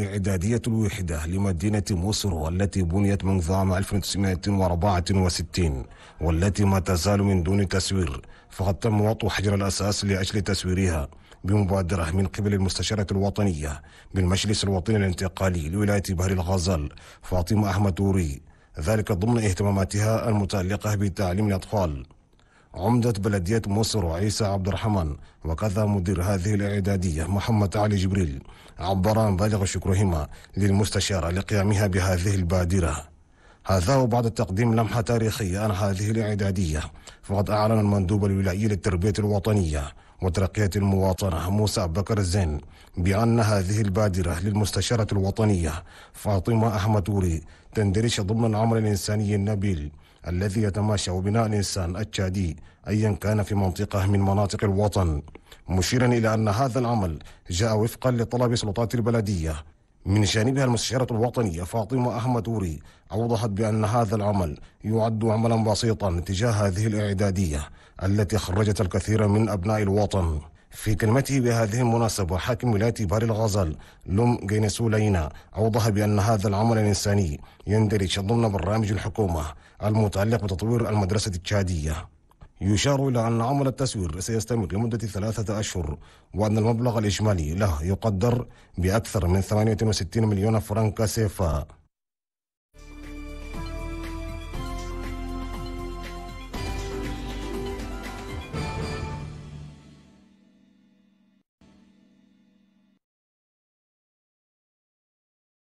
إعدادية الوحدة لمدينة مصر والتي بنيت منذ عام 1964 والتي ما تزال من دون تسوير فقد تم وضع حجر الأساس لأجل تسويرها بمبادرة من قبل المستشارة الوطنية بالمجلس الوطني الانتقالي لولاية بحر الغزال فاطمة أحمد توري ذلك ضمن اهتماماتها المتعلقة بتعليم الأطفال عمدة بلدية مصر عيسى عبد الرحمن وكذا مدير هذه الإعدادية محمد علي جبريل عبر عن بالغ شكرهما للمستشارة لقيامها بهذه البادرة هذا وبعد تقديم لمحة تاريخية عن هذه الإعدادية فقد أعلن المندوب الولائي للتربية الوطنية وترقية المواطنة موسى بكر الزين بأن هذه البادرة للمستشارة الوطنية فاطمة أحمد توري تندرج ضمن العمل الإنساني النبيل الذي يتماشى بناء الإنسان التشادي أيا كان في منطقة من مناطق الوطن مشيرا إلى أن هذا العمل جاء وفقا لطلب سلطات البلدية من جانبها المستشارة الوطنية فاطمة أحمد أوري أوضحت بأن هذا العمل يعد عملا بسيطا تجاه هذه الإعدادية التي خرجت الكثير من أبناء الوطن في كلمته بهذه المناسبة حاكم ولاية بحر الغزال لوم لينا أوضح بأن هذا العمل الإنساني يندرج ضمن برنامج الحكومة المتعلق بتطوير المدرسة التشادية يشار إلى أن عمل التسوير سيستمر لمدة ثلاثة أشهر وأن المبلغ الإجمالي له يقدر بأكثر من 68 مليون فرنك سيفا